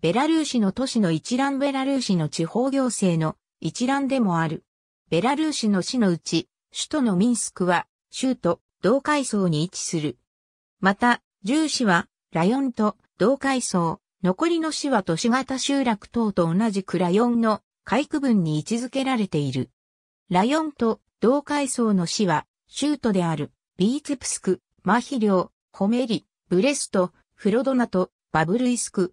ベラルーシの都市の一覧ベラルーシの地方行政の一覧でもある。ベラルーシの市のうち、首都のミンスクは、州都、同階層に位置する。また、重市は、ラヨンと同階層、残りの市は都市型集落等と同じくラヨンの海区分に位置づけられている。ラヨンと同階層の市は、州都である、ビーツプスク、マヒリョウ、ホメリ、ブレスト、フロドナとバブルイスク、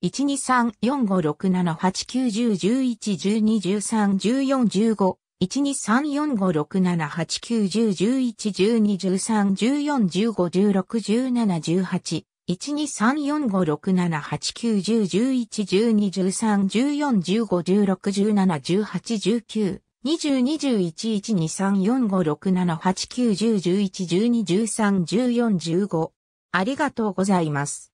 123456789101112131415 123456789101112131415161718 12345678910111213141516171819 2021123123456789101112131415ありがとうございます。